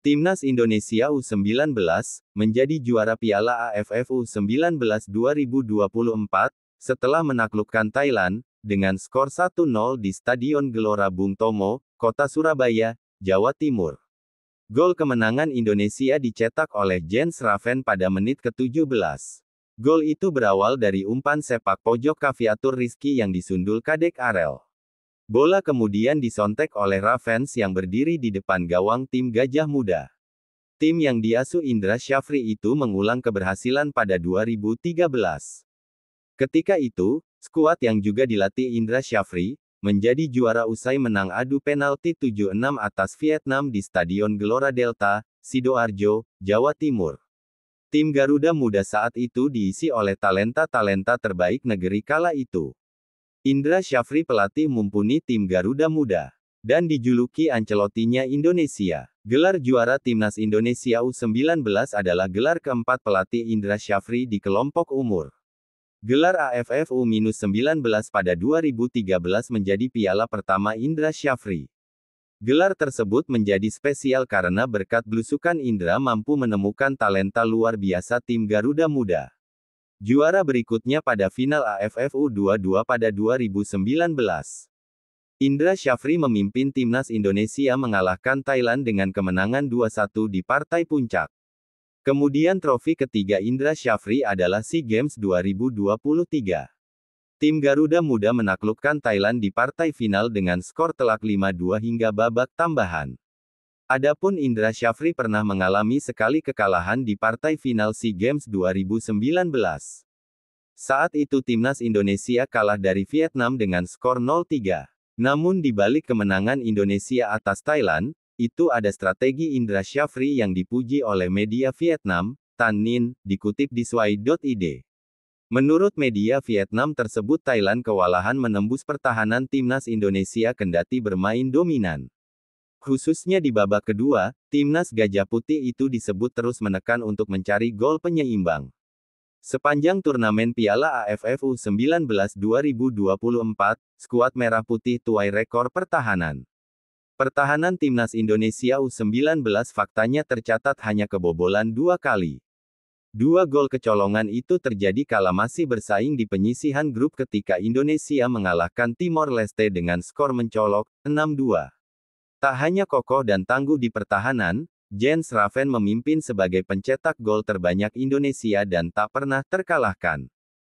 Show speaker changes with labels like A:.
A: Timnas Indonesia U19 menjadi juara Piala AFF U19 2024 setelah menaklukkan Thailand dengan skor 1-0 di Stadion Gelora Bung Tomo, Kota Surabaya, Jawa Timur. Gol kemenangan Indonesia dicetak oleh Jens Raven pada menit ke-17. Gol itu berawal dari umpan sepak pojok Kaviatur Rizky yang disundul Kadek Arel. Bola kemudian disontek oleh Ravens yang berdiri di depan gawang tim Gajah Muda. Tim yang diasuh Indra Syafri itu mengulang keberhasilan pada 2013. Ketika itu, skuad yang juga dilatih Indra Syafri, menjadi juara usai menang adu penalti 7-6 atas Vietnam di Stadion Gelora Delta, Sidoarjo, Jawa Timur. Tim Garuda Muda saat itu diisi oleh talenta-talenta terbaik negeri kala itu. Indra Syafri pelatih mumpuni tim Garuda Muda dan dijuluki Ancelotinya Indonesia. Gelar juara Timnas Indonesia U19 adalah gelar keempat pelatih Indra Syafri di kelompok umur. Gelar AFF U-19 pada 2013 menjadi piala pertama Indra Syafri. Gelar tersebut menjadi spesial karena berkat belusukan Indra mampu menemukan talenta luar biasa tim Garuda Muda. Juara berikutnya pada final AFF U22 pada 2019. Indra Syafri memimpin timnas Indonesia mengalahkan Thailand dengan kemenangan 2-1 di partai puncak. Kemudian trofi ketiga Indra Syafri adalah SEA Games 2023. Tim Garuda Muda menaklukkan Thailand di partai final dengan skor telak 5-2 hingga babak tambahan. Adapun Indra Syafri pernah mengalami sekali kekalahan di partai final SEA Games 2019. Saat itu timnas Indonesia kalah dari Vietnam dengan skor 0-3. Namun di balik kemenangan Indonesia atas Thailand, itu ada strategi Indra Syafri yang dipuji oleh media Vietnam, Tan Nin, dikutip di swai.id. Menurut media Vietnam tersebut Thailand kewalahan menembus pertahanan timnas Indonesia kendati bermain dominan. Khususnya di babak kedua, timnas Gajah Putih itu disebut terus menekan untuk mencari gol penyeimbang. Sepanjang turnamen Piala AFF U19 2024, skuad Merah Putih tuai rekor pertahanan. Pertahanan timnas Indonesia U19 faktanya tercatat hanya kebobolan dua kali. Dua gol kecolongan itu terjadi kala masih bersaing di penyisihan grup ketika Indonesia mengalahkan Timor Leste dengan skor mencolok 6-2. Tak hanya kokoh dan tangguh di pertahanan, Jens Raven memimpin sebagai pencetak gol terbanyak Indonesia dan tak pernah terkalahkan.